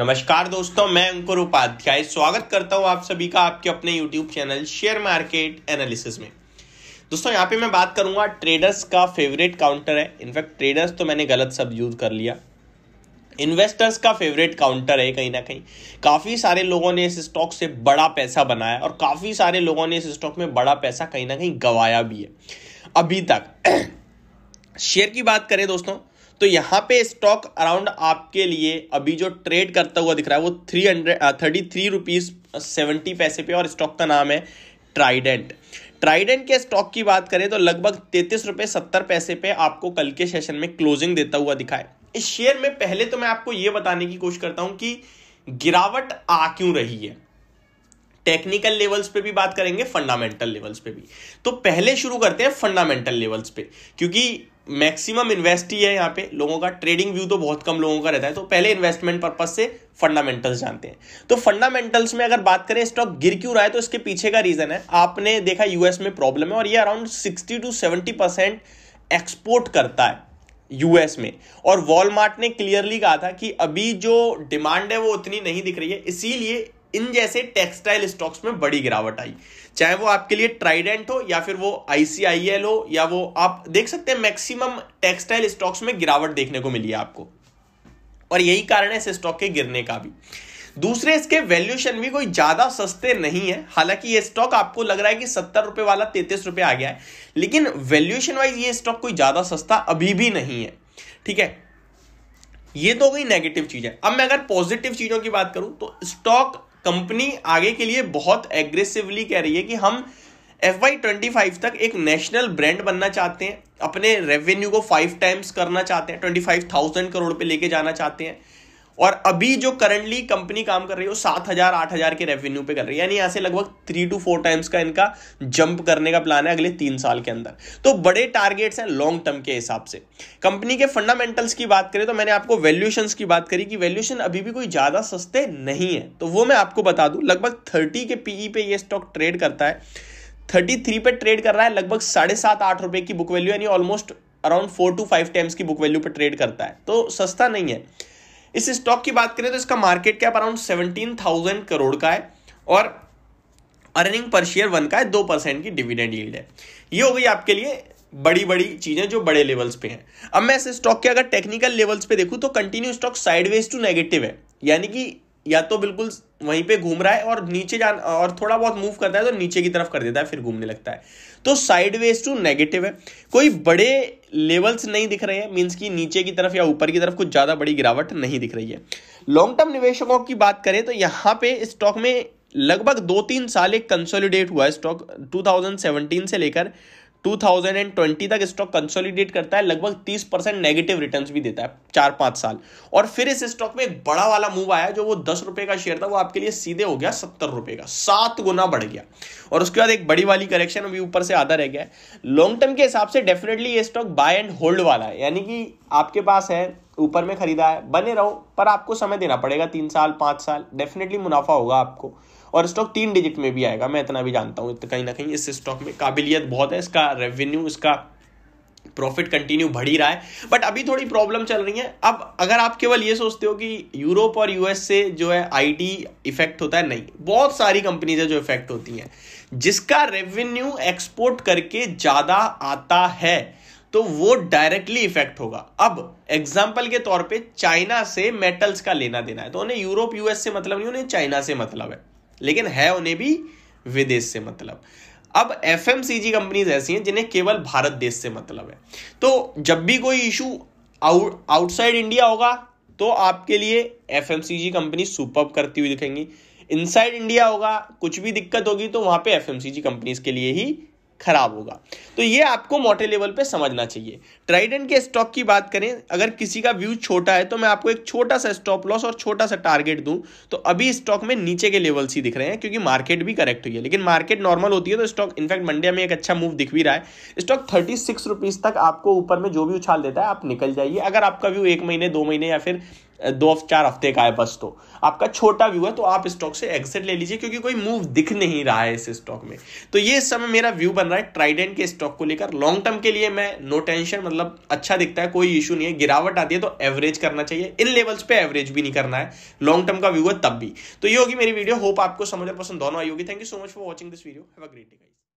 नमस्कार दोस्तों मैं अंकुर उपाध्याय स्वागत करता हूं आप सभी का आपके अपने YouTube channel share market analysis में दोस्तों यहां पे मैं बात करूंगा ट्रेडर्स का फेवरेट काउंटर है इनफैक्ट ट्रेडर्स तो मैंने गलत शब्द यूज कर लिया इन्वेस्टर्स का फेवरेट काउंटर है कहीं ना कहीं काफ़ी सारे लोगों ने इस स्टॉक से बड़ा पैसा बनाया और काफ़ी सारे लोगों ने इस स्टॉक में बड़ा पैसा कहीं ना कहीं गंवाया भी है अभी तक शेयर की बात करें दोस्तों तो यहाँ पे स्टॉक अराउंड आपके लिए अभी जो ट्रेड करता हुआ दिख रहा है वो three hundred thirty three rupees seventy पैसे पे और स्टॉक का नाम है ट्राइडेंट ट्राइडेंट के स्टॉक की बात करें तो लगभग तैतीस रुपये सत्तर पैसे पे आपको कल के सेशन में क्लोजिंग देता हुआ दिखा है इस शेयर में पहले तो मैं आपको ये बताने की कोशिश करता हूँ कि गिरावट आ क्यों रही है टेक्निकल लेवल्स पे भी बात करेंगे फंडामेंटल लेवल्स पे भी तो पहले शुरू करते हैं फंडामेंटल लेवल्स पे क्योंकि मैक्सिमम इन्वेस्ट ही है यहाँ पे लोगों का ट्रेडिंग व्यू तो बहुत कम लोगों का रहता है तो पहले इन्वेस्टमेंट पर्पज से फंडामेंटल्स जानते हैं तो फंडामेंटल्स में अगर बात करें स्टॉक गिर क्यों रहा है तो इसके पीछे का रीजन है आपने देखा यूएस में प्रॉब्लम है और ये around sixty two seventy percent export करता है यूएस में और वॉलमार्ट ने क्लियरली कहा था कि अभी जो डिमांड है वो उतनी नहीं दिख रही है इसीलिए इन जैसे टेक्सटाइल स्टॉक्स में बड़ी गिरावट आई चाहे वो आपके लिए ट्राइडेंट हो या फिर वो आईसीआईएल हो या वो आप देख सकते हैं मैक्सिमम टेक्सटाइल स्टॉक्स में गिरावट देखने को मिली है आपको और यही कारण है इस स्टॉक के गिरने का भी दूसरे इसके वैल्यूशन भी कोई ज्यादा सस्ते नहीं है हालांकि ये स्टॉक आपको लग रहा है कि सत्तर रुपए वाला तैतीस रुपए आ गया है लेकिन वैल्यूशन वाइज ये स्टॉक कोई ज्यादा सस्ता अभी भी नहीं है ठीक है ये तो गई नेगेटिव चीज है अब मैं अगर पॉजिटिव चीजों की बात करूं तो स्टॉक कंपनी आगे के लिए बहुत एग्रेसिवली कह रही है कि हम एफ वाई ट्वेंटी फाइव तक एक नेशनल ब्रांड बनना चाहते हैं अपने रेवेन्यू को फाइव टाइम्स करना चाहते हैं ट्वेंटी फाइव थाउजेंड करोड़ पे लेके जाना चाहते हैं और अभी जो करंटली कंपनी काम कर रही है वो सात हजार आठ हजार के रेवेन्यू पे कर रही है यानी यहाँ से लगभग थ्री टू फोर टाइम्स का इनका जंप करने का प्लान है अगले तीन साल के अंदर तो बड़े टारगेट्स हैं लॉन्ग टर्म के हिसाब से कंपनी के फंडामेंटल्स की बात करें तो मैंने आपको वैल्यूशन की बात करी कि वैल्यूशन अभी भी कोई ज्यादा सस्ते नहीं है तो वो मैं आपको बता दूं लगभग थर्टी के पीई e पे ये स्टॉक ट्रेड करता है थर्टी थ्री पे ट्रेड कर रहा है लगभग साढ़े सात आठ रुपए की बुक वैल्यू यानी almost around four two five times की बुक वैल्यू पर ट्रेड करता है तो सस्ता नहीं है इस स्टॉक की बात करें तो इसका market cap around seventeen thousand crore का है और अर्निंग पर शेयर वन का है दो परसेंट की डिविडेंड यील्ड है ये हो गई आपके लिए बड़ी बड़ी चीजें जो बड़े लेवल्स पे हैं अब मैं इस स्टॉक के अगर टेक्निकल लेवल्स पे देखूं तो continue stock sideways to negative है यानी कि या तो बिल्कुल वहीं पे घूम रहा है और नीचे जान और थोड़ा बहुत मूव करता है तो नीचे की तरफ कर देता है फिर घूमने लगता है तो साइडवेज टू नेगेटिव है कोई बड़े लेवल्स नहीं दिख रहे हैं मीन्स कि नीचे की तरफ या ऊपर की तरफ कुछ ज़्यादा बड़ी गिरावट नहीं दिख रही है लॉन्ग टर्म निवेशकों की बात करें तो यहाँ पे स्टॉक में लगभग दो तीन साल एक कंसोलिडेट हुआ है स्टॉक 2017 से लेकर 2020 तक स्टॉक कंसोलिडेट करता है लगभग 30 परसेंट नेगेटिव रिटर्न भी देता है चार पांच साल और फिर इस स्टॉक में एक बड़ा वाला मूव आया जो वो दस रुपए का शेयर था वो आपके लिए सीधे हो गया सत्तर रुपए का सात गुना बढ़ गया और उसके बाद एक बड़ी वाली करेक्शन अभी ऊपर से आधा रह गया है लॉन्ग टर्म के हिसाब से डेफिनेटली ये स्टॉक बाय एंड होल्ड वाला है यानी कि आपके पास है ऊपर में खरीदा है बने रहो पर आपको समय देना पड़ेगा तीन साल पाँच साल डेफिनेटली मुनाफा होगा आपको और स्टॉक तीन डिजिट में भी आएगा मैं इतना भी जानता हूँ कहीं ना कहीं इस स्टॉक में काबिलियत बहुत है इसका रेवेन्यू इसका प्रॉफिट कंटिन्यू बढ़ ही रहा है बट अभी थोड़ी प्रॉब्लम चल रही है अब अगर आप केवल ये सोचते हो कि यूरोप और यूएस से जो है आईटी इफेक्ट होता है नहीं बहुत सारी कंपनीज है जो इफेक्ट होती हैं जिसका रेवेन्यू एक्सपोर्ट करके ज़्यादा आता है तो वो डायरेक्टली इफेक्ट होगा अब एग्जाम्पल के तौर पे चाइना से मेटल्स का लेना देना है तो उन्हें यूरोप यूएस से मतलब नहीं उन्हें चाइना से मतलब है लेकिन है उन्हें भी विदेश से मतलब अब एफ कंपनीज ऐसी हैं जिन्हें केवल भारत देश से मतलब है तो जब भी कोई इशू आउटसाइड इंडिया होगा तो आपके लिए एफ कंपनी सुपअप करती हुई दिखेंगी इनसाइड इंडिया होगा कुछ भी दिक्कत होगी तो वहां पे एफ कंपनीज के लिए ही खराब होगा तो ये आपको मोटे लेवल पे समझना चाहिए ट्राइडेंट के स्टॉक की बात करें अगर किसी का व्यू छोटा है तो मैं आपको एक छोटा सा स्टॉप लॉस और छोटा सा टारगेट दूं तो अभी स्टॉक में नीचे के लेवल्स ही दिख रहे हैं क्योंकि मार्केट भी करेक्ट हुई है लेकिन मार्केट नॉर्मल होती है तो स्टॉक इनफैक्ट मंडे में एक अच्छा मूव दिख भी रहा है स्टॉक थर्टी सिक्स रुपीज तक आपको ऊपर में जो भी उछाल देता है आप निकल जाइए अगर आपका व्यू एक महीने दो महीने या फिर दो चार हफ्ते का है बस तो आपका छोटा व्यू है तो आप स्टॉक से एग्जिट ले लीजिए क्योंकि कोई मूव दिख नहीं रहा है इस स्टॉक में तो ये समय मेरा व्यू बन रहा है ट्राइडेंट के स्टॉक को लेकर लॉन्ग टर्म के लिए मैं नो टेंशन मतलब अच्छा दिखता है कोई इशू नहीं है गिरावट आती है तो एवरेज करना चाहिए इन लेवल्स पे एवरेज भी नहीं करना है लॉन्ग टर्म का व्यू है तब भी तो ये होगी मेरी वीडियो होप आपको समझ पसंद दोनों आई होगी thank you so much for watching this video have a great day guys